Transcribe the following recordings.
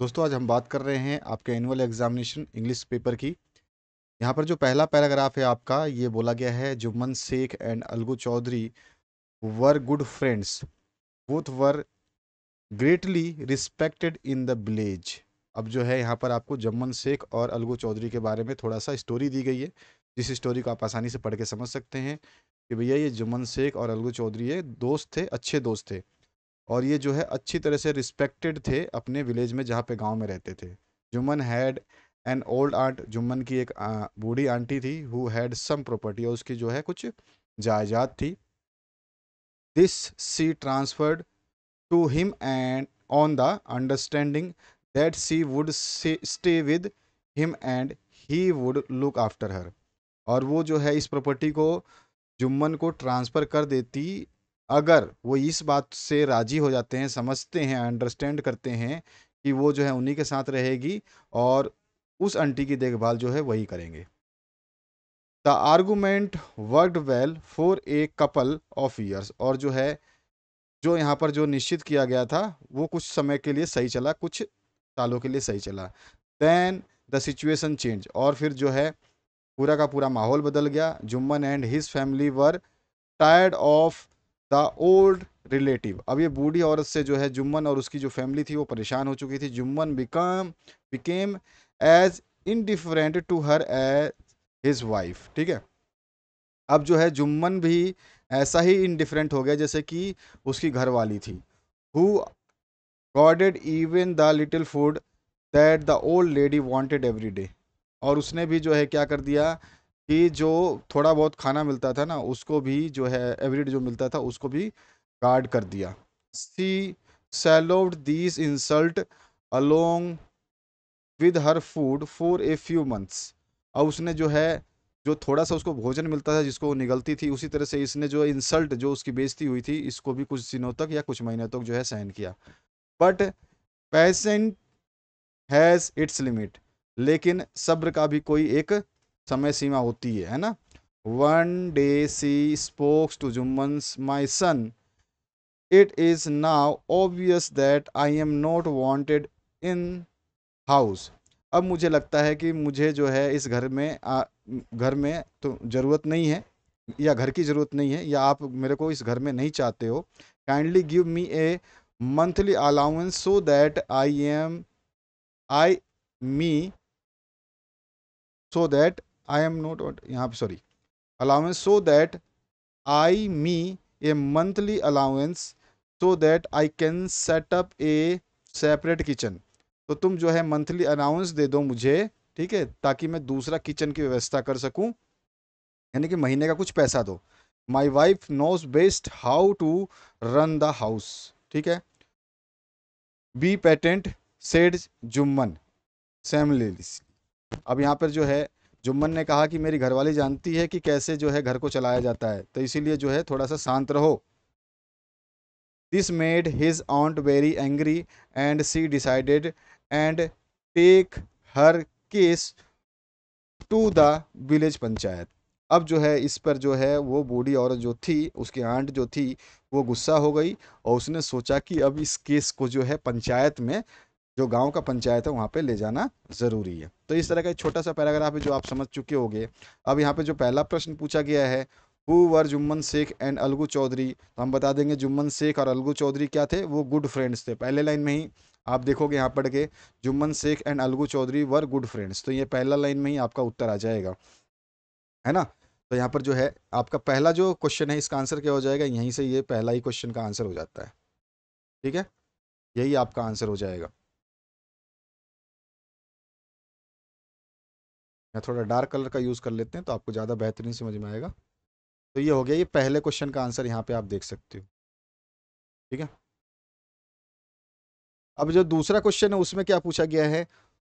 दोस्तों आज हम बात कर रहे हैं आपके एनुअल एग्जामिनेशन इंग्लिश पेपर की यहाँ पर जो पहला पैराग्राफ है आपका ये बोला गया है Jumman Sheikh and Algu Chaudhary were good friends both were greatly respected in the village अब जो है यहाँ पर आपको जुम्मन शेख और अलगू चौधरी के बारे में थोड़ा सा स्टोरी दी गई है जिस स्टोरी को आप आसानी से पढ़ के समझ सकते हैं कि भैया ये जुम्मन शेख और अलगू चौधरी ये दोस्त थे अच्छे दोस्त थे और ये जो है अच्छी तरह से रिस्पेक्टेड थे अपने विलेज में जहाँ पे गांव में रहते थे Jumman had an old aunt Jumman की एक बूढ़ी आंटी थी हु हैड सम प्रॉपर्टी और उसकी जो है कुछ जायदाद थी this she transferred to him and on the understanding that she would stay with him and he would look after her और वो जो है इस प्रॉपर्टी को जुम्मन को ट्रांसफ़र कर देती अगर वो इस बात से राज़ी हो जाते हैं समझते हैं अंडरस्टैंड करते हैं कि वो जो है उन्हीं के साथ रहेगी और उस आंटी की देखभाल जो है वही करेंगे the argument worked well for a couple of years और जो है जो यहाँ पर जो निश्चित किया गया था वो कुछ समय के लिए सही चला कुछ सालों के लिए सही चला दैन द सिचुएसन चेंज और फिर जो है पूरा का पूरा माहौल बदल गया Jumman and his family were tired of the old relative अब ये बूढ़ी औरत से जो है जुम्मन और उसकी जो फैमिली थी वो परेशान हो चुकी थी Jumman become became as indifferent to her as his wife ठीक है अब जो है जुम्मन भी ऐसा ही इनडिफरेंट हो गया जैसे कि उसकी घरवाली थी हु गॉडेड even the little food that the old lady wanted every day और उसने भी जो है क्या कर दिया कि जो थोड़ा बहुत खाना मिलता था ना उसको भी जो है एवरीडे जो मिलता था उसको भी गार्ड कर दिया she swallowed these insult along with her food for a few months और उसने जो है जो थोड़ा सा उसको भोजन मिलता था जिसको निगलती थी उसी तरह से इसने जो इंसल्ट जो उसकी बेजती हुई थी इसको भी कुछ दिनों तक या कुछ महीनों तक जो है सहन किया but patience has its limit लेकिन सब्र का भी कोई एक समय सीमा होती है है ना one day she spokes to Jumman my son it is now obvious that I am not wanted in house अब मुझे लगता है कि मुझे जो है इस घर में आ, घर में तो ज़रूरत नहीं है या घर की ज़रूरत नहीं है या आप मेरे को इस घर में नहीं चाहते हो kindly give me a monthly allowance so that I am I me so that I am not यहाँ पे sorry allowance so that I me a monthly allowance so that I can set up a separate kitchen तो तुम जो है monthly allowance दे दो मुझे ठीक है ताकि मैं दूसरा किचन की व्यवस्था कर सकूं यानी कि महीने का कुछ पैसा दो my wife knows best how to run the house ठीक है be patient said Jumman same लेलिस अब यहाँ पर जो है जुम्मन ने कहा कि मेरी घरवाली जानती है कि कैसे जो है घर को चलाया जाता है तो इसीलिए जो है थोड़ा सा शांत रहो this made his aunt very angry and she decided and take her case to the village panchayat अब जो है इस पर जो है वो बूढ़ी औरत जो थी उसकी आंट जो थी वो गुस्सा हो गई और उसने सोचा कि अब इस केस को जो है पंचायत में जो गांव का पंचायत है वहां पे ले जाना ज़रूरी है तो इस तरह का एक छोटा सा पैराग्राफ है जो आप समझ चुके होंगे अब यहाँ पे जो पहला प्रश्न पूछा गया है who were Jumman Sheikh and Algu Chaudhary तो हम बता देंगे जुम्मन शेख और अलगू चौधरी क्या थे वो गुड फ्रेंड्स थे पहले लाइन में ही आप देखोगे यहाँ पढ़ के Jumman Sheikh and Algu Chaudhary were good friends तो ये पहला लाइन में ही आपका उत्तर आ जाएगा है ना तो यहाँ पर जो है आपका पहला जो क्वेश्चन है इसका आंसर क्या हो जाएगा यहीं से ये पहला ही क्वेश्चन का आंसर हो जाता है ठीक है यही आपका आंसर हो जाएगा या थोड़ा डार्क कलर का यूज़ कर लेते हैं तो आपको ज़्यादा बेहतरीन समझ में आएगा तो ये हो गया ये पहले क्वेश्चन का आंसर यहाँ पे आप देख सकते हो ठीक है अब जो दूसरा क्वेश्चन है उसमें क्या पूछा गया है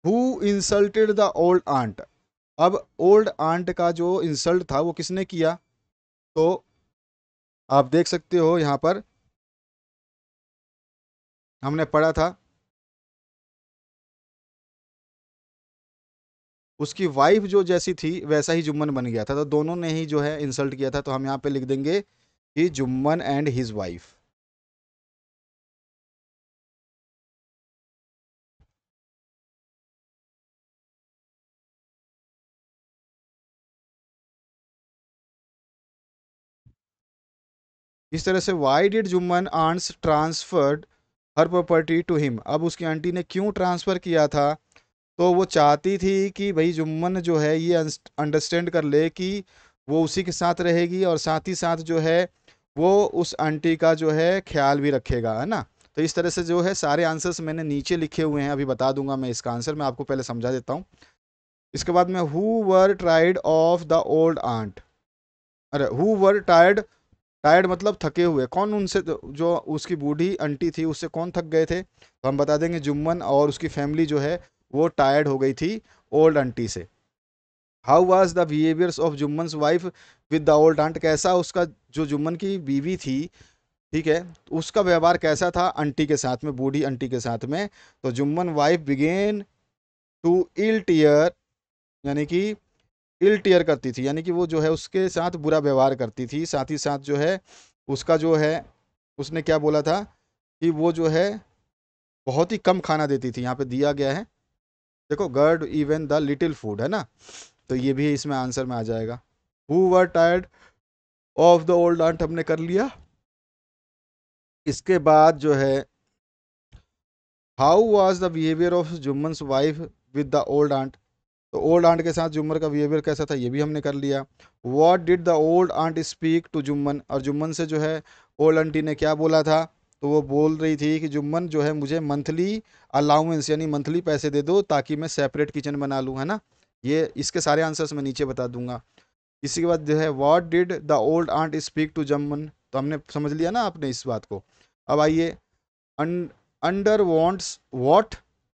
who insulted the old aunt अब ओल्ड आंट का जो इंसल्ट था वो किसने किया तो आप देख सकते हो यहाँ पर हमने पढ़ा था उसकी वाइफ जो जैसी थी वैसा ही जुम्मन बन गया था तो दोनों ने ही जो है इंसल्ट किया था तो हम यहाँ पे लिख देंगे कि जुम्मन एंड हिज वाइफ इस तरह से why did Jumman aunts transferred her property to him अब उसकी आंटी ने क्यों ट्रांसफ़र किया था तो वो चाहती थी कि भाई जुम्मन जो है ये अंडरस्टैंड कर ले कि वो उसी के साथ रहेगी और साथ ही साथ जो है वो उस आंटी का जो है ख्याल भी रखेगा है ना तो इस तरह से जो है सारे आंसर्स मैंने नीचे लिखे हुए हैं अभी बता दूंगा मैं इसका आंसर मैं आपको पहले समझा देता हूँ इसके बाद में who were tried of the old aunt अरे हु वर टायर्ड टायर्ड मतलब थके हुए कौन उनसे जो उसकी बूढ़ी आंटी थी उससे कौन थक गए थे तो हम बता देंगे जुम्मन और उसकी फैमिली जो है वो टायर्ड हो गई थी ओल्ड आंटी से how was the behaviours of Jumman wife with the old aunt कैसा उसका जो जुम्मन की बीवी थी ठीक है तो उसका व्यवहार कैसा था अंटी के साथ में बूढ़ी अंटी के साथ में तो Jumman wife began to ill treat यानी कि इल टीयर करती थी यानी कि वो जो है उसके साथ बुरा व्यवहार करती थी साथ ही साथ जो है उसका जो है उसने क्या बोला था कि वो जो है बहुत ही कम खाना देती थी यहाँ पे दिया गया है देखो grudged even the little food है ना तो ये भी इसमें आंसर में आ जाएगा who were tired of the old aunt हमने कर लिया इसके बाद जो है how was the behaviour of Jumman wife with the old aunt तो ओल्ड आंट के साथ जुम्मन का बिहेवियर कैसा था ये भी हमने कर लिया what did the old aunt speak to Jumman और जुम्मन से जो है ओल्ड आंटी ने क्या बोला था तो वो बोल रही थी कि जुम्मन जो है मुझे मंथली अलाउंस यानी मंथली पैसे दे दो ताकि मैं सेपरेट किचन बना लूँ है ना ये इसके सारे आंसर्स मैं नीचे बता दूंगा इसी के बाद जो है what did the old aunt speak to Jumman तो हमने समझ लिया ना आपने इस बात को अब आइए अंडर वॉन्ट्स वॉट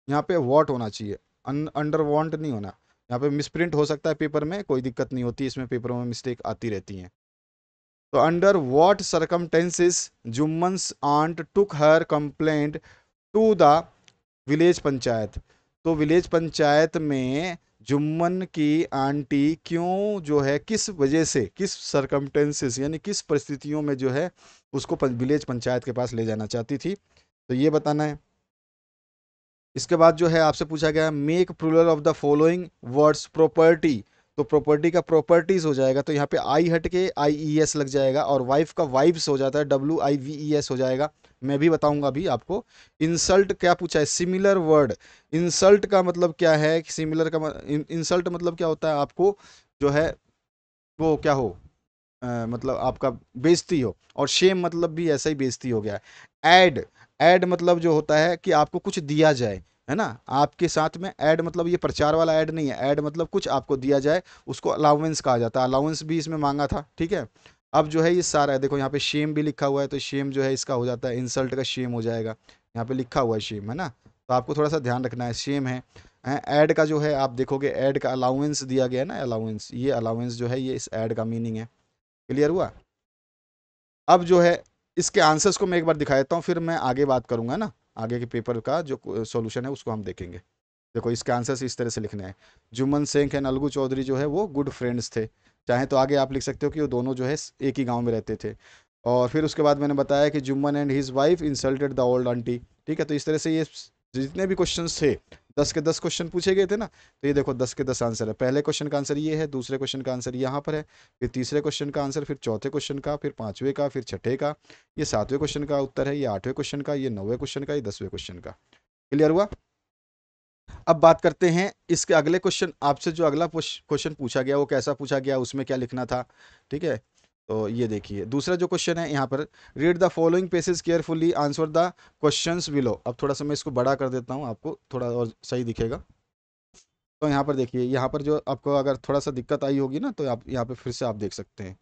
यहाँ पे वॉट होना चाहिए अंडर वॉन्ट नहीं होना यहाँ पे मिसप्रिंट हो सकता है पेपर में कोई दिक्कत नहीं होती इसमें पेपरों में मिस्टेक आती रहती हैं तो under what circumstances Jumman's aunt took her complaint to the village panchayat तो विलेज पंचायत में जुम्मन की आंटी क्यों जो है किस वजह से किस सरकमटेंसिस यानी किस परिस्थितियों में जो है उसको विलेज पंचायत के पास ले जाना चाहती थी तो ये बताना है इसके बाद जो है आपसे पूछा गया make plural of the following words property तो प्रॉपर्टी का प्रॉपर्टीज हो जाएगा तो यहाँ पे आई हट के आई ई e एस लग जाएगा और वाइफ का वाइफ्स हो जाता है W I V E S हो जाएगा मैं भी बताऊंगा अभी आपको इंसल्ट क्या पूछा है सिमिलर वर्ड इंसल्ट का मतलब क्या है सिमिलर का इंसल्ट मतलब क्या होता है आपको जो है वो क्या हो आ, मतलब आपका बेजती हो और शेम मतलब भी ऐसा ही बेजती हो गया एड एड मतलब जो होता है कि आपको कुछ दिया जाए है ना आपके साथ में ऐड मतलब ये प्रचार वाला ऐड नहीं है ऐड मतलब कुछ आपको दिया जाए उसको अलाउंस कहा जाता है अलाउंस भी इसमें मांगा था ठीक है अब जो है ये सारा है देखो यहाँ पे शेम भी लिखा हुआ है तो शेम जो है इसका हो जाता है इंसल्ट का शेम हो जाएगा यहाँ पे लिखा हुआ है शेम है ना तो आपको थोड़ा सा ध्यान रखना है शेम है ऐड का जो है आप देखोगे ऐड का अलाउंस दिया गया है ना अलाउंस ये अलाउंस जो है ये इस ऐड का मीनिंग है क्लियर हुआ अब जो है इसके आंसर्स को मैं एक बार दिखा देता हूँ फिर मैं आगे बात करूँगा ना आगे के पेपर का जो सॉल्यूशन है उसको हम देखेंगे देखो इसके आंसर्स इस तरह से लिखने हैं जुम्मन सेंख एंड अलगू चौधरी जो है वो गुड फ्रेंड्स थे चाहे तो आगे आप लिख सकते हो कि वो दोनों जो है एक ही गाँव में रहते थे और फिर उसके बाद मैंने बताया कि Jumman and his wife insulted the old aunty ठीक है तो इस तरह से ये जितने भी क्वेश्चन थे दस के दस क्वेश्चन पूछे गए थे ना तो ये देखो दस के दस आंसर है पहले क्वेश्चन का आंसर ये है दूसरे क्वेश्चन का आंसर यहाँ पर है फिर तीसरे क्वेश्चन का आंसर फिर चौथे क्वेश्चन का फिर पाँचवें का फिर छठे का ये सातवें क्वेश्चन का उत्तर है ये आठवें क्वेश्चन का ये नौवें क्वेश्चन का ये दसवें क्वेश्चन का क्लियर हुआ अब बात करते हैं इसके अगले क्वेश्चन आपसे जो अगला क्वेश्चन पूछा गया वो कैसा पूछा गया उसमें क्या लिखना था ठीक है तो ये देखिए दूसरा जो क्वेश्चन है यहाँ पर read the following passage carefully answer the question below अब थोड़ा सा मैं इसको बड़ा कर देता हूँ आपको थोड़ा और सही दिखेगा तो यहाँ पर देखिए यहाँ पर जो आपको अगर थोड़ा सा दिक्कत आई होगी ना तो आप यहाँ पर फिर से आप देख सकते हैं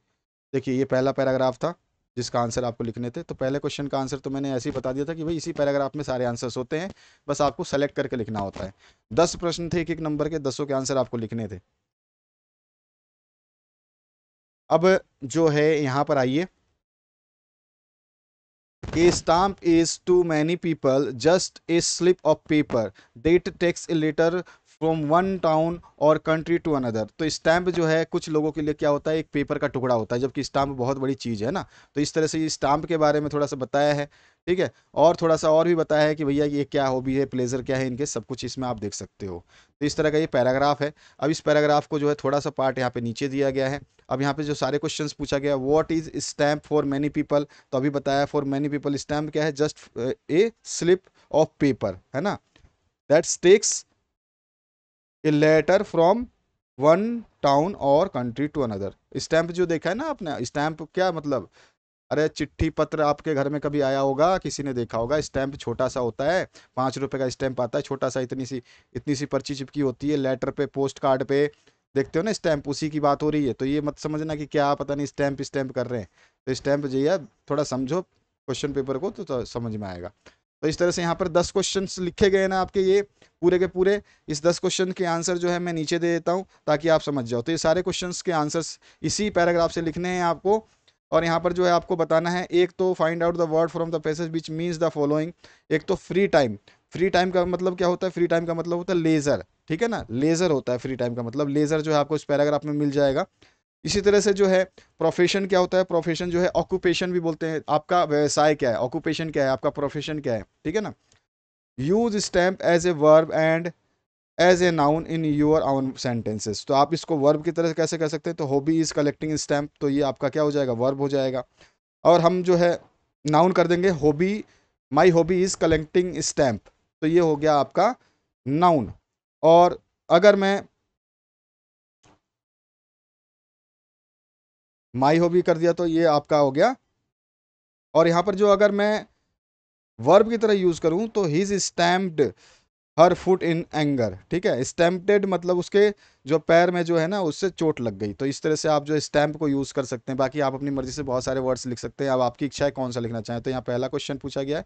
देखिए ये पहला पैराग्राफ था जिसका आंसर आपको लिखने थे तो पहले क्वेश्चन का आंसर तो मैंने ऐसे ही बता दिया था कि भाई इसी पैराग्राफ में सारे आंसर्स होते हैं बस आपको सेलेक्ट करके लिखना होता है दस प्रश्न थे एक एक नंबर के दसों के आंसर आपको लिखने थे अब जो है यहां पर आइए a stamp is to many people just a slip of paper that takes a letter from one town or country to another तो स्टैम्प जो है कुछ लोगों के लिए क्या होता है एक पेपर का टुकड़ा होता है जबकि स्टाम्प बहुत बड़ी चीज़ है ना तो इस तरह से ये स्टाम्प के बारे में थोड़ा सा बताया है ठीक है और थोड़ा सा और भी बताया है कि भैया ये क्या हॉबी है प्लेजर क्या है इनके सब कुछ इसमें आप देख सकते हो तो इस तरह का ये पैराग्राफ है अब इस पैराग्राफ को जो है थोड़ा सा पार्ट यहाँ पे नीचे दिया गया है अब यहाँ पे जो सारे क्वेश्चंस पूछा गया what is stamp for many people तो अभी बताया फॉर मैनी पीपल स्टैम्प क्या है just a slip of paper है ना that's takes a letter from one town or country to another stamp जो देखा है ना आपने स्टैंप क्या मतलब अरे चिट्ठी पत्र आपके घर में कभी आया होगा किसी ने देखा होगा स्टैंप छोटा सा होता है पाँच रुपये का स्टैंप आता है छोटा सा इतनी सी इतनी सी पर्ची चिपकी होती है लेटर पे पोस्ट कार्ड पे देखते हो ना स्टैंप उसी की बात हो रही है तो ये मत समझना कि क्या पता नहीं स्टैंप स्टैंप कर रहे हैं तो स्टैम्प जो है थोड़ा समझो क्वेश्चन पेपर को तो, तो समझ में आएगा तो इस तरह से यहाँ पर दस क्वेश्चन लिखे गए ना आपके ये पूरे के पूरे इस दस क्वेश्चन के आंसर जो है मैं नीचे दे देता हूँ ताकि आप समझ जाओ तो ये सारे क्वेश्चन के आंसर्स इसी पैराग्राफ से लिखने हैं आपको और यहाँ पर जो है आपको बताना है एक तो find out the word from the passage which means the following एक तो फ्री टाइम फ्री टाइम का मतलब क्या होता है फ्री टाइम का मतलब होता है लेज़र ठीक है ना लेज़र होता है फ्री टाइम का मतलब लेज़र जो है आपको इस पैराग्राफ में मिल जाएगा इसी तरह से जो है प्रोफेशन क्या होता है प्रोफेशन जो है ऑक्यूपेशन भी बोलते हैं आपका व्यवसाय क्या है ऑक्यूपेशन क्या है आपका प्रोफेशन क्या है ठीक है ना use stamp as a verb and as a noun in your own sentences तो आप इसको वर्ब की तरह कैसे कर सकते हैं तो हॉबी इज़ कलेक्टिंग स्टैम्प तो ये आपका क्या हो जाएगा वर्ब हो जाएगा और हम जो है नाउन कर देंगे hobby my hobby is collecting stamp तो ये हो गया आपका नाउन और अगर मैं माई हो भी कर दिया तो ये आपका हो गया और यहाँ पर जो अगर मैं वर्ब की तरह यूज़ करूँ तो he is stamped her foot in anger ठीक है स्टैम्पटेड मतलब उसके जो पैर में जो है ना उससे चोट लग गई तो इस तरह से आप जो स्टैम्प को यूज़ कर सकते हैं बाकी आप अपनी मर्जी से बहुत सारे वर्ड्स लिख सकते हैं अब आपकी इच्छा है कौन सा लिखना चाहें तो यहाँ पहला क्वेश्चन पूछा गया है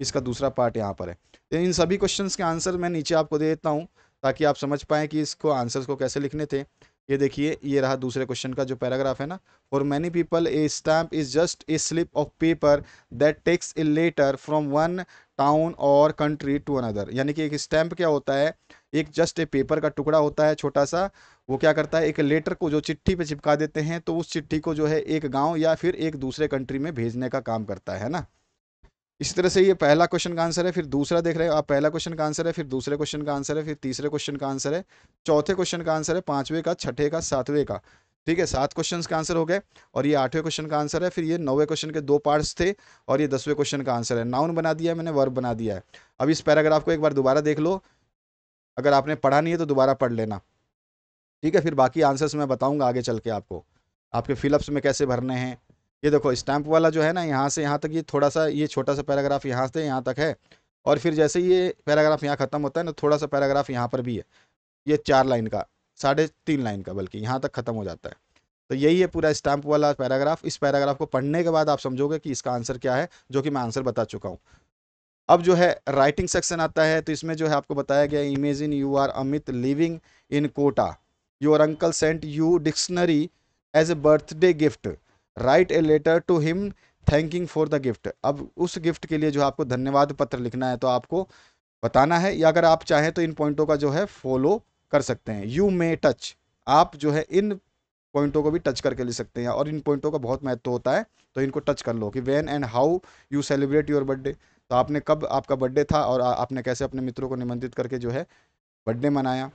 इसका दूसरा पार्ट यहाँ पर है तो इन सभी क्वेश्चन के आंसर मैं नीचे आपको दे देता हूँ ताकि आप समझ पाएँ कि इसको आंसर्स को कैसे लिखने थे ये देखिए ये रहा दूसरे क्वेश्चन का जो पैराग्राफ है ना for many people a stamp is just a slip of paper that takes a letter from one town or country to another यानी कि एक स्टैम्प क्या होता है एक जस्ट ए पेपर का टुकड़ा होता है छोटा सा वो क्या करता है एक लेटर को जो चिट्ठी पे चिपका देते हैं तो उस चिट्ठी को जो है एक गांव या फिर एक दूसरे कंट्री में भेजने का काम करता है ना इसी तरह से ये पहला क्वेश्चन का आंसर है फिर दूसरा देख रहे हो आप पहला क्वेश्चन का आंसर है फिर दूसरे क्वेश्चन का आंसर है फिर तीसरे क्वेश्चन का आंसर है चौथे क्वेश्चन का आंसर है पांचवे का छठे का सातवें का ठीक है सात क्वेश्चन का आंसर हो गए और ये आठवें क्वेश्चन का आंसर है फिर ये नौवे क्वेश्चन के दो पार्ट्स थे और ये दसवें क्वेश्चन का आंसर है नाउन बना दिया है मैंने वर्ब बना दिया है अब इस पैराग्राफ को एक बार दोबारा देख लो अगर आपने पढ़ा नहीं है तो दोबारा पढ़ लेना ठीक है फिर बाकी आंसर्स मैं बताऊंगा आगे चल के आपको आपके फिलअप्स में कैसे भरने हैं ये देखो स्टैम्प वाला जो है ना यहाँ से यहाँ तक ये थोड़ा सा ये छोटा सा पैराग्राफ यहाँ से यहाँ तक है और फिर जैसे ये पैराग्राफ यहाँ ख़त्म होता है ना थोड़ा सा पैराग्राफ यहाँ पर भी है ये चार लाइन का साढ़े तीन लाइन का बल्कि यहाँ तक ख़त्म हो जाता है तो यही है पूरा स्टैम्प वाला पैराग्राफ इस पैराग्राफ को पढ़ने के बाद आप समझोगे कि इसका आंसर क्या है जो कि मैं आंसर बता चुका हूँ अब जो है राइटिंग सेक्शन आता है तो इसमें जो है आपको बताया गया imagine you are Amit living in Kota your uncle sent you dictionary as a birthday gift write a letter to him thanking for the gift अब उस गिफ्ट के लिए जो आपको धन्यवाद पत्र लिखना है तो आपको बताना है या अगर आप चाहें तो इन पॉइंटों का जो है फॉलो कर सकते हैं यू मे टच आप जो है इन पॉइंटों को भी टच करके ले सकते हैं और इन पॉइंटों का बहुत महत्व होता है तो इनको टच कर लो कि when and how you celebrate your birthday तो आपने कब आपका बर्थडे था और आपने कैसे अपने मित्रों को निमंत्रित करके जो है बर्थडे मनाया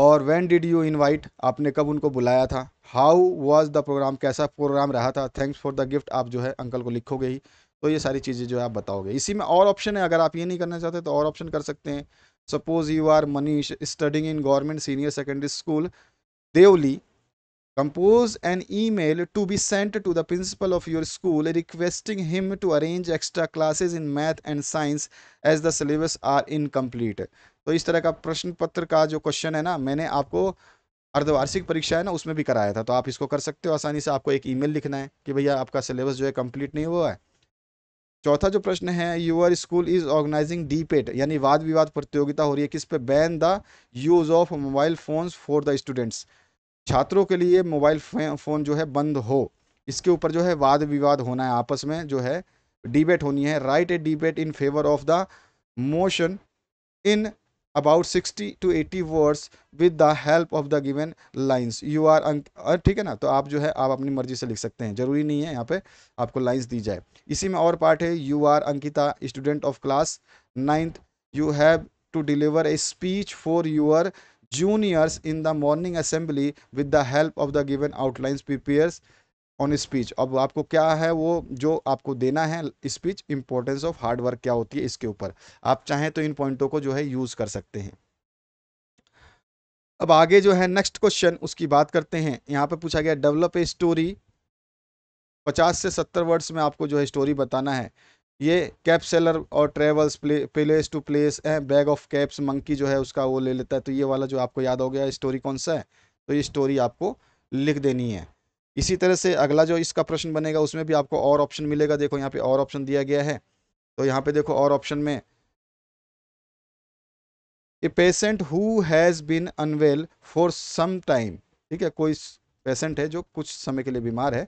और वेन डिड यू इन्वाइट आपने कब उनको बुलाया था हाउ वॉज द प्रोग्राम कैसा प्रोग्राम रहा था थैंक्स फॉर द गिफ्ट आप जो है अंकल को लिखोगे ही तो ये सारी चीज़ें जो है आप बताओगे इसी में और ऑप्शन है अगर आप ये नहीं करना चाहते तो और ऑप्शन कर सकते हैं suppose you are Manish studying in government senior secondary school Deoli compose an email to be sent to the principal of your school requesting him to arrange extra classes in math and science as the syllabus are incomplete तो इस तरह का प्रश्न पत्र का जो question है ना मैंने आपको अर्धवार्षिक परीक्षा है ना उसमें भी कराया था तो आप इसको कर सकते हो आसानी से आपको एक ईमेल लिखना है कि भैया आपका सिलेबस जो है कंप्लीट नहीं हुआ है चौथा जो प्रश्न है your school is organising debate यानी वाद विवाद प्रतियोगिता हो रही है किस पे ban the use of mobile phones for the students छात्रों के लिए मोबाइल फ़ोन जो है बंद हो इसके ऊपर जो है वाद विवाद होना है आपस में जो है डिबेट होनी है write a debate in favour of the motion in about sixty to eighty words with the help of the given lines you are ठीक है ना तो आप जो है आप अपनी मर्जी से लिख सकते हैं जरूरी नहीं है यहाँ पे आपको लाइन्स दी जाए इसी में और पार्ट है you are Ankita student of class ninth you have to deliver a speech for your juniors in the morning assembly with the help of the given outlines prepares on speech अब आपको क्या है वो जो आपको देना है speech importance of hard work क्या होती है इसके ऊपर आप चाहें तो इन पॉइंटों को जो है यूज़ कर सकते हैं अब आगे जो है नेक्स्ट क्वेश्चन उसकी बात करते हैं यहाँ पे पूछा गया डेवलप ए स्टोरी पचास से सत्तर वर्ड्स में आपको जो है स्टोरी बताना है ये कैप सेलर और travels play place to place है बैग ऑफ कैप्स मंकी जो है उसका वो ले लेता है तो ये वाला जो आपको याद हो गया स्टोरी कौन सा है तो ये स्टोरी आपको लिख देनी है इसी तरह से अगला जो इसका प्रश्न बनेगा उसमें भी आपको और ऑप्शन मिलेगा देखो यहाँ पे और ऑप्शन दिया गया है तो यहाँ पे देखो और ऑप्शन में a patient who has been unwell for some time ठीक है कोई पेशेंट है जो कुछ समय के लिए बीमार है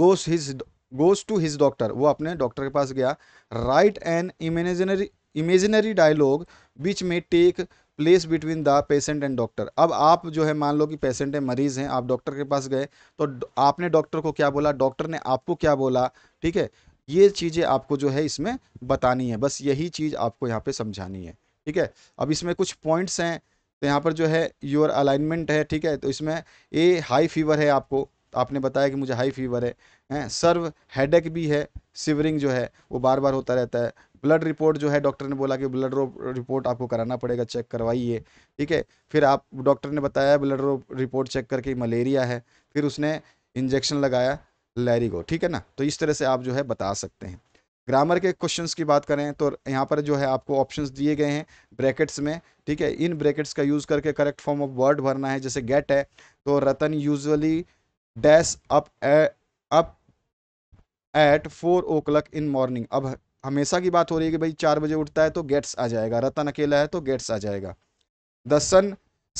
goes his goes to his doctor वो अपने डॉक्टर के पास गया write an imaginary imaginary dialogue which में take place between the patient and doctor अब आप जो है मान लो कि पेशेंट है मरीज़ हैं आप डॉक्टर के पास गए तो आपने डॉक्टर को क्या बोला डॉक्टर ने आपको क्या बोला ठीक है ये चीज़ें आपको जो है इसमें बतानी है बस यही चीज़ आपको यहाँ पे समझानी है ठीक है अब इसमें कुछ पॉइंट्स हैं तो यहाँ पर जो है योर अलाइनमेंट है ठीक है तो इसमें ए हाई फीवर है आपको आपने बताया कि मुझे हाई फीवर है हैं सर्व हेडेक भी है सिवरिंग जो है वो बार बार होता रहता है ब्लड रिपोर्ट जो है डॉक्टर ने बोला कि ब्लड रिपोर्ट आपको कराना पड़ेगा चेक करवाइए ठीक है फिर आप डॉक्टर ने बताया ब्लड रिपोर्ट चेक करके मलेरिया है फिर उसने इंजेक्शन लगाया लैरिगो ठीक है ना तो इस तरह से आप जो है बता सकते हैं ग्रामर के क्वेश्चंस की बात करें तो यहाँ पर जो है आपको ऑप्शंस दिए गए हैं ब्रैकेट्स में ठीक है इन ब्रैकेट्स का यूज़ करके करेक्ट फॉर्म ऑफ वर्ड भरना है जैसे गेट है तो Ratan usually dash up up at four o'clock in morning अब हमेशा की बात हो रही है कि भाई चार बजे उठता है तो गेट्स आ जाएगा रतन अकेला है तो गेट्स आ जाएगा द सन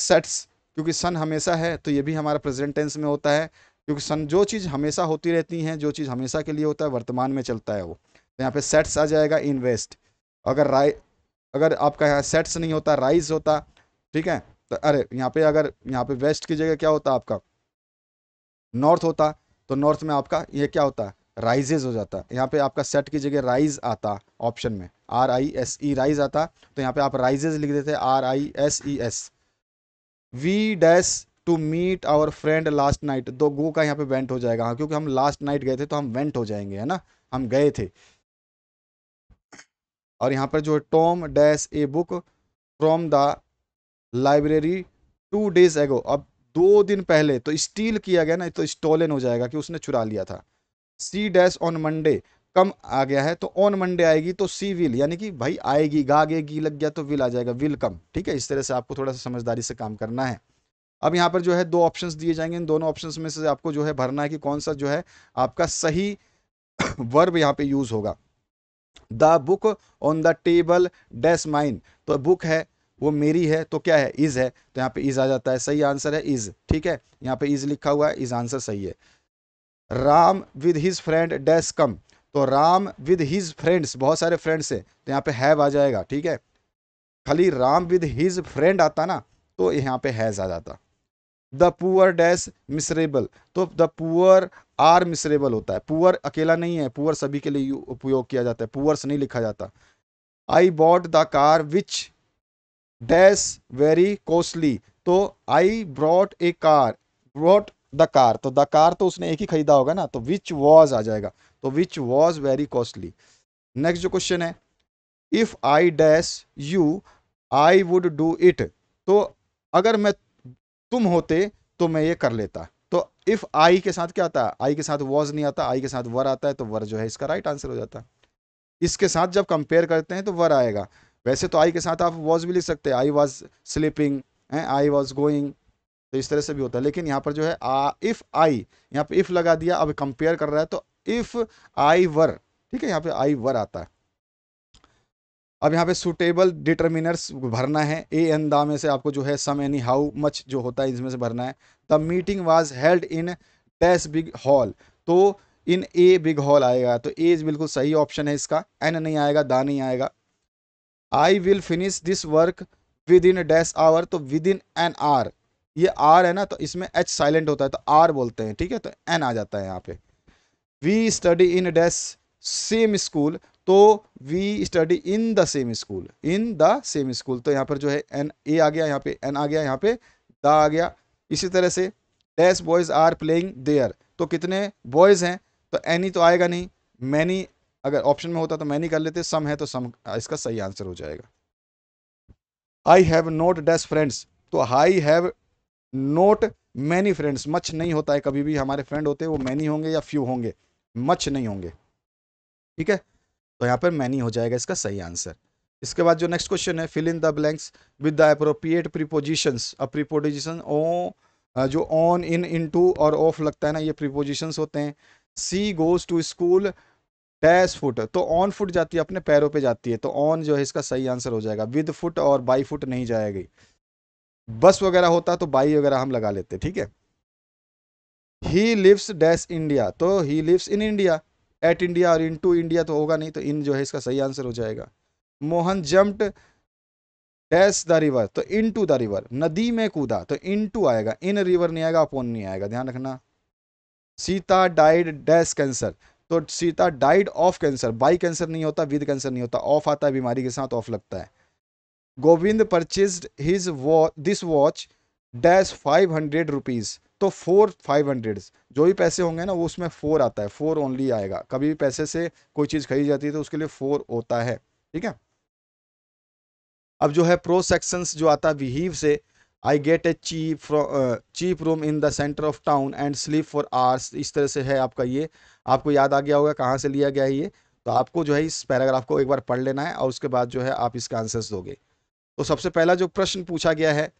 सेट्स क्योंकि सन हमेशा है तो ये भी हमारा प्रेजेंट टेंस में होता है क्योंकि सन जो चीज़ हमेशा होती रहती हैं जो चीज़ हमेशा के लिए होता है वर्तमान में चलता है वो तो यहाँ पे सेट्स आ जाएगा इन वेस्ट अगर राइ अगर आपका यहाँ सेट्स नहीं होता राइज होता ठीक है तो अरे यहाँ पे अगर यहाँ पे वेस्ट की जगह क्या होता आपका नॉर्थ होता तो नॉर्थ में आपका ये क्या होता है राइजेज हो जाता यहाँ पे आपका सेट की जगह राइज आता ऑप्शन में R I S E e, rise आता तो यहाँ पे आप राइजेज लिख देते R I S E S we dash to meet our friend last night दो गो का यहाँ पे वेंट हो जाएगा हाँ क्योंकि हम लास्ट नाइट गए थे तो हम वेंट हो जाएंगे है ना हम गए थे और यहाँ पर जो है Tom dash a book from the library two days ago अब दो दिन पहले तो स्टील किया गया ना तो स्टोलन हो जाएगा कि उसने चुरा लिया था she dash on Monday come आ गया है तो ऑन मंडे आएगी तो सी विल यानी कि भाई आएगी गागेगी लग गया तो विल आ जाएगा विल कम ठीक है इस तरह से आपको थोड़ा सा समझदारी से काम करना है अब यहाँ पर जो है दो ऑप्शंस दिए जाएंगे इन दोनों ऑप्शंस में से आपको जो है भरना है कि कौन सा जो है आपका सही वर्ब यहाँ पे यूज़ होगा the book on the table dash mine तो बुक है वो मेरी है तो क्या है इज़ है तो यहाँ पे इज़ आ जाता है सही आंसर है इज़ ठीक है यहाँ पे इज़ लिखा हुआ है इज़ आंसर सही है Ram with his friend dash come तो राम विद हिज फ्रेंड्स बहुत सारे फ्रेंड्स हैं तो यहाँ पे हैव आ जाएगा ठीक है खाली राम विद हिज फ्रेंड आता ना तो यहाँ पे हैज आ जाता द पुअर डैश मिसरेबल तो द पुअर आर मिसरेबल होता है पुअर अकेला नहीं है पुअर सभी के लिए उपयोग किया जाता है पुअर्स नहीं लिखा जाता I bought the car which that's very costly तो I brought a car brought the car तो द कार तो उसने एक ही खरीदा होगा ना तो विच वॉज आ जाएगा तो which was very costly next जो क्वेश्चन है if I dash you I would do it तो अगर मैं तुम होते तो मैं ये कर लेता तो इफ़ आई के साथ क्या आता है आई के साथ वॉज नहीं आता आई के साथ वर आता है तो वर जो है इसका राइट आंसर हो जाता है इसके साथ जब कंपेयर करते हैं तो वर आएगा वैसे तो आई के साथ आप वॉज भी लिख सकते हैं I was sleeping I was going तो इस तरह से भी होता है लेकिन यहाँ पर जो है आ, इफ आई यहाँ पे इफ लगा दिया अब कंपेयर कर रहा है तो इफ आई वर ठीक है यहाँ पे आई वर आता है अब यहाँ पे सुटेबल डिटर्मिनर्स भरना है ए एन दा में से आपको जो है सम एनी हाउ मच जो होता है इसमें से भरना है the meeting was held in dash big hall तो इन ए बिग हॉल आएगा तो ए बिल्कुल सही ऑप्शन है इसका एन नहीं आएगा दा नहीं आएगा I will finish this work within dash hour तो विद इन एन आर ये आर है ना तो इसमें एच साइलेंट होता है तो आर बोलते हैं ठीक है तो एन आ जाता है यहाँ पे we study in dash same school तो we study in the same school in the same school तो यहाँ पर जो है एन ए आ गया यहाँ पे एन आ गया यहाँ पे द आ गया इसी तरह से dash boys are playing there तो कितने बॉयज़ हैं तो एनी तो आएगा नहीं मैनी अगर ऑप्शन में होता तो मैं नहीं कर लेते सम है तो सम इसका सही आंसर हो जाएगा I have not dash friends तो I have not many friends much नहीं होता है कभी भी हमारे फ्रेंड होते हैं वो मैनी होंगे या फ्यू होंगे मच नहीं होंगे ठीक है तो यहाँ पर मैनी हो जाएगा इसका सही आंसर इसके बाद जो नेक्स्ट क्वेश्चन है fill in the blanks with the appropriate preposition a preposition ओ जो ऑन इन इन टू और ऑफ लगता है ना ये प्रीपोजिशंस होते हैं she goes to school dash foot तो ऑन फुट जाती है अपने पैरों पे जाती है तो ऑन जो है इसका सही आंसर हो जाएगा विद फुट और बाई फुट नहीं जाएगी बस वगैरह होता तो बाई वगैरह हम लगा लेते ठीक है ही लिव्स डैश इंडिया तो he lives in India at India और इन टू इंडिया तो होगा नहीं तो इन जो है इसका सही आंसर हो जाएगा Mohan jumped dash the river तो इन टू द रिवर नदी में कूदा तो इन टू आएगा इन रिवर नहीं आएगा अपोन नहीं आएगा ध्यान रखना सीता डाइड डैश कैंसर तो Sita died of cancer by cancer नहीं होता विद कैंसर नहीं होता ऑफ आता है बीमारी के साथ ऑफ लगता है Govind purchase his watch this watch dash five hundred rupees तो फोर फाइव हंड्रेड जो भी पैसे होंगे ना वो उसमें फोर आता है फोर ओनली आएगा कभी भी पैसे से कोई चीज़ खरीदी जाती है तो उसके लिए फोर होता है ठीक है अब जो है प्रो सेक्शंस जो आता है विहीव से I get a cheap cheap room in the center of town and sleep for hours. इस तरह से है आपका ये आपको याद आ गया होगा कहाँ से लिया गया है ये तो आपको जो है इस पैराग्राफ को एक बार पढ़ लेना है और उसके बाद जो है आप इसका आंसर्स दोगे तो सबसे पहला जो प्रश्न पूछा गया है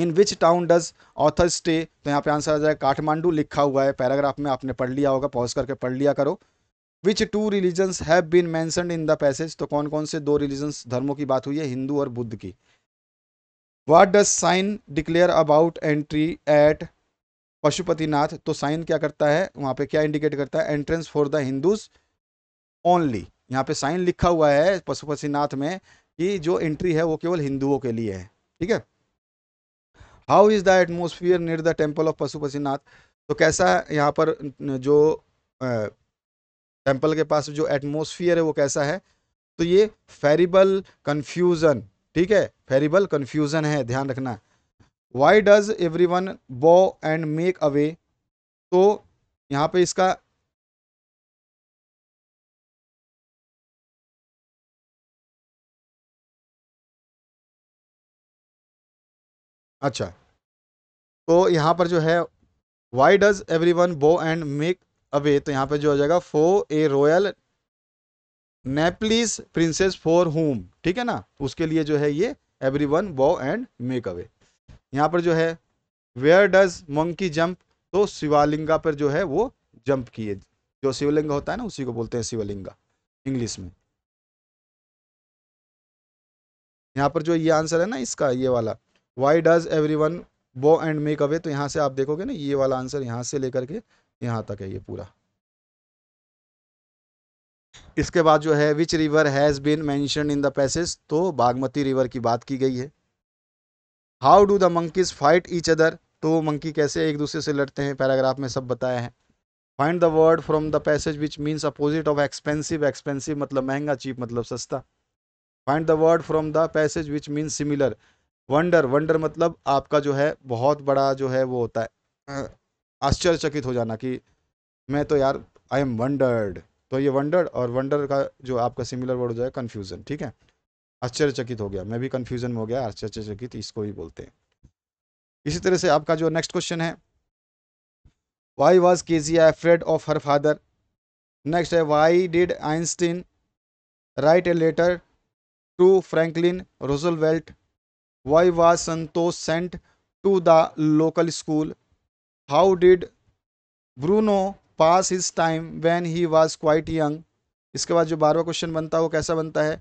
in which town does author stay तो यहाँ पे आंसर आ जाएगा काठमांडू लिखा हुआ है पैराग्राफ में आपने पढ़ लिया होगा पॉज करके पढ़ लिया करो which two religions have been mentioned in the passage तो कौन कौन से दो रिलीजन्स धर्मों की बात हुई है हिंदू और बुद्ध की what does sign declare about entry at Pashupatinath तो साइन क्या करता है वहां पे क्या इंडिकेट करता है entrance for the Hindus only यहाँ पे साइन लिखा हुआ है पशुपतिनाथ में कि जो एंट्री है वो केवल हिंदुओं के लिए है ठीक है how is the atmosphere near the temple of Pashupatinath तो कैसा यहाँ पर जो टेम्पल के पास जो एटमोसफियर है वो कैसा है तो ये फेरिबल कन्फ्यूज़न ठीक है फेरिबल कन्फ्यूज़न है ध्यान रखना why does every one bow and make away तो यहाँ पे इसका अच्छा तो यहाँ पर जो है why does every one bow and make away तो यहाँ पे जो हो जाएगा for a royal Nepalese princess for home ठीक है ना उसके लिए जो है ये every one bow and make away यहाँ पर जो है वेयर डज मंकी जंप तो शिवालिंगा पर जो है वो जंप किए जो शिवलिंग होता है ना उसी को बोलते हैं शिवलिंगा इंग्लिश में यहाँ पर जो ये आंसर है ना इसका ये वाला why does every one bow and make away तो यहाँ से आप देखोगे ना ये वाला आंसर यहाँ से लेकर के यहाँ तक है ये पूरा इसके बाद जो है which river has been mentioned in the passage तो बागमती रिवर की बात की गई है how do the monkeys fight each other तो मंकी कैसे एक दूसरे से लड़ते हैं पैराग्राफ में सब बताया है find the word from the passage which means opposite of expensive expensive मतलब महंगा चीप मतलब सस्ता find the word from the passage which means similar wonder wonder मतलब आपका जो है बहुत बड़ा जो है वो होता है आश्चर्यचकित हो जाना कि मैं तो यार आई एम वंडर्ड तो ये वंडर और वंडर का जो आपका सिमिलर वर्ड हो जाए कन्फ्यूज़न ठीक है आश्चर्यचकित हो गया मैं भी कन्फ्यूज़न में हो गया आश्चर्यचकित इसको ही बोलते हैं इसी तरह से आपका जो नेक्स्ट क्वेश्चन है why was Kezia afraid of her father next है why did Einstein write a letter to Franklin Roosevelt why was Santosh sent to the local school how did Bruno pass his time when he was quite young इसके बाद जो बारहवा question बनता है वो कैसा बनता है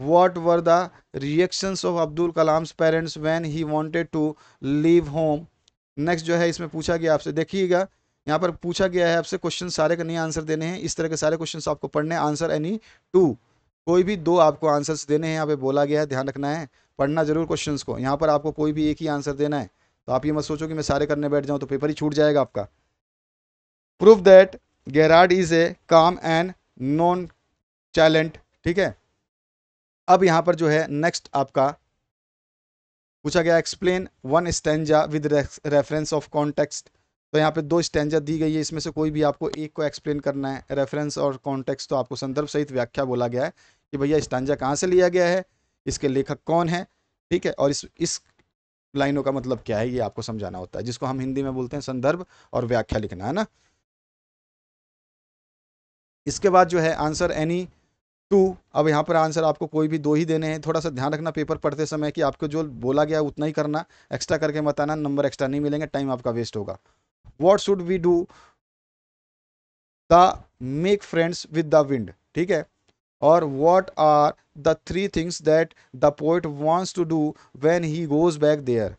what were the reactions of Abdul Kalam's parents when he wanted to leave home next जो है इसमें पूछा गया आपसे देखिएगा यहाँ पर पूछा गया है आपसे क्वेश्चन सारे का नहीं आंसर देने हैं इस तरह के सारे क्वेश्चन आपको पढ़ने आंसर एनी टू कोई भी दो आपको आंसर्स देने हैं यहाँ पे बोला गया है ध्यान रखना है पढ़ना जरूर क्वेश्चन को यहाँ पर आपको कोई भी एक ही आंसर देना है तो आप ये मत सोचो कि मैं सारे करने बैठ जाऊँ तो पेपर ही छूट जाएगा आपका prove that Gerard is a calm and non चैलेंट ठीक है अब यहाँ पर जो है नेक्स्ट आपका पूछा गया explain one stanza with reference of context तो यहाँ पे दो स्टेंजा दी गई है इसमें से कोई भी आपको एक को एक्सप्लेन करना है रेफरेंस और कॉन्टेक्स्ट तो आपको संदर्भ सहित व्याख्या बोला गया है कि भैया स्टेंजा कहाँ से लिया गया है इसके लेखक कौन है ठीक है और इस इस लाइनों का मतलब क्या है ये आपको समझाना होता है जिसको हम हिंदी में बोलते हैं संदर्भ और व्याख्या लिखना है ना इसके बाद जो है आंसर एनी टू अब यहाँ पर आंसर आपको कोई भी दो ही देने हैं थोड़ा सा ध्यान रखना पेपर पढ़ते समय कि आपको जो बोला गया उतना ही करना एक्स्ट्रा करके बताना नंबर एक्स्ट्रा नहीं मिलेंगे टाइम आपका वेस्ट होगा what should we do the make friends with the wind ठीक है और what are the three things that the poet wants to do when he goes back there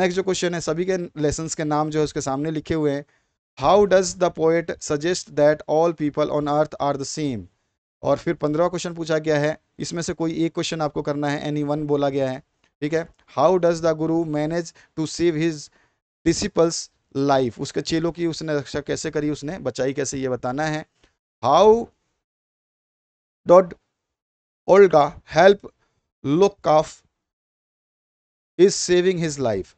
next जो question है सभी के लेसन के नाम जो है उसके सामने लिखे हुए हैं how does the poet suggest that all people on earth are the same और फिर पंद्रह क्वेश्चन पूछा गया है इसमें से कोई एक क्वेश्चन आपको करना है एनी वन बोला गया है ठीक है how does the guru manage to save his disciples life उसके चेलों की उसने रक्षा कैसे करी उसने बचाई कैसे ये बताना है हाउ डॉट का help look of is saving his life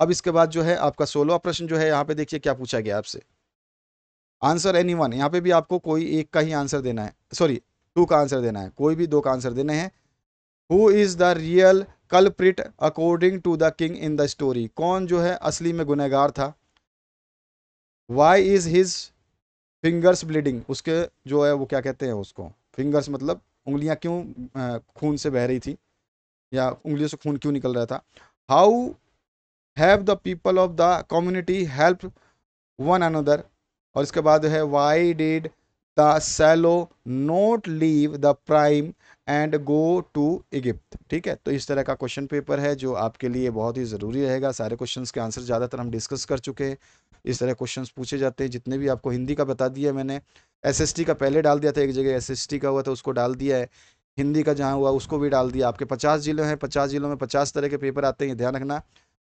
अब इसके बाद जो है आपका सोलवा प्रश्न जो है यहाँ पे देखिए क्या पूछा गया आपसे आंसर एनी वन यहाँ पे भी आपको कोई एक का ही आंसर देना है सॉरी टू का आंसर देना है कोई भी दो का आंसर देने हैं who is the real culprit according to the king in the story कौन जो है असली में गुनहगार था why is his fingers bleeding उसके जो है वो क्या कहते हैं उसको फिंगर्स मतलब उंगलियां क्यों खून से बह रही थी या उंगलियों से खून क्यों निकल रहा था how have the people of the community help one another और इसके बाद है why did the cello not leave the prime and go to Egypt ठीक है तो इस तरह का क्वेश्चन पेपर है जो आपके लिए बहुत ही ज़रूरी रहेगा सारे क्वेश्चन के आंसर ज़्यादातर हम डिस्कस कर चुके हैं इस तरह क्वेश्चन पूछे जाते हैं जितने भी आपको हिंदी का बता दिया मैंने एस का पहले डाल दिया था एक जगह एस का हुआ था उसको डाल दिया है हिंदी का जहाँ हुआ उसको भी डाल दिया आपके पचास जिले हैं पचास जिलों में पचास तरह के पेपर आते हैं ध्यान रखना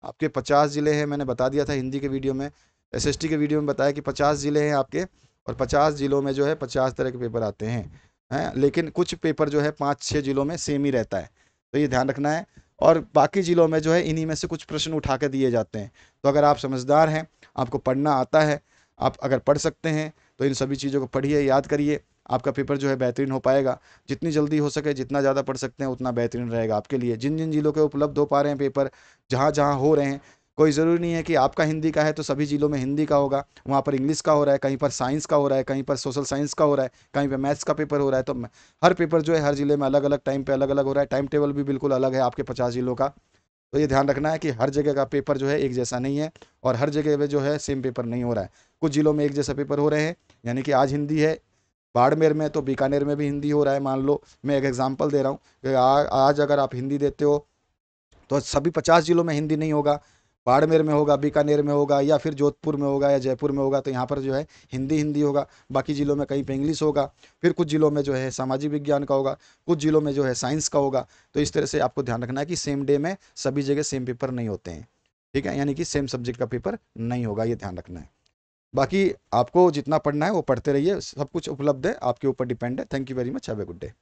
आपके पचास ज़िले हैं मैंने बता दिया था हिंदी के वीडियो में एस के वीडियो में बताया कि पचास ज़िले हैं आपके और पचास ज़िलों में जो है पचास तरह के पेपर आते हैं हैं लेकिन कुछ पेपर जो है पाँच छः ज़िलों में सेम ही रहता है तो ये ध्यान रखना है और बाकी ज़िलों में जो है इन्हीं में से कुछ प्रश्न उठा के दिए जाते हैं तो अगर आप समझदार हैं आपको पढ़ना आता है आप अगर पढ़ सकते हैं तो इन सभी चीज़ों को पढ़िए याद करिए आपका पेपर जो है बेहतरीन हो पाएगा जितनी जल्दी हो सके जितना ज़्यादा पढ़ सकते हैं उतना बेहतरीन रहेगा आपके लिए जिन जिन जिलों के उपलब्ध हो पा रहे हैं पेपर जहाँ जहाँ हो रहे हैं कोई ज़रूरी नहीं है कि आपका हिंदी का है तो सभी जिलों में हिंदी का होगा वहाँ पर इंग्लिश का हो रहा है कहीं पर साइंस का हो रहा है कहीं पर सोशल साइंस का हो रहा है कहीं पर मैथ्स का पेपर हो रहा है तो हर पेपर जो है हर जिले में अलग अलग टाइम पर अलग अलग हो रहा है टाइम टेबल भी बिल्कुल अलग है आपके पचास जिलों का तो ये ध्यान रखना है कि हर जगह का पेपर जो है एक जैसा नहीं है और हर जगह पर जो है सेम पेपर नहीं हो रहा है कुछ जिलों में एक जैसा पेपर हो रहे हैं यानी कि आज हिंदी है बाड़मेर में तो बीकानेर में भी हिंदी हो रहा है मान लो मैं एक एग्जाम्पल दे रहा हूँ आज अगर आप हिंदी देते हो तो सभी पचास ज़िलों में हिंदी नहीं होगा बाड़मेर में होगा बीकानेर में होगा या फिर जोधपुर में होगा या जयपुर में होगा तो यहाँ पर जो है हिंदी हिंदी होगा बाकी ज़िलों में कहीं पर इंग्लिश होगा फिर कुछ ज़िलों में जो है सामाजिक विज्ञान का होगा कुछ ज़िलों में जो है साइंस का होगा तो इस तरह से आपको ध्यान रखना है कि सेम डे में सभी जगह सेम पेपर नहीं होते हैं ठीक है यानी कि सेम सब्जेक्ट का पेपर नहीं होगा ये ध्यान रखना है बाकी आपको जितना पढ़ना है वो पढ़ते रहिए सब कुछ उपलब्ध है आपके ऊपर डिपेंड है thank you very much have a good day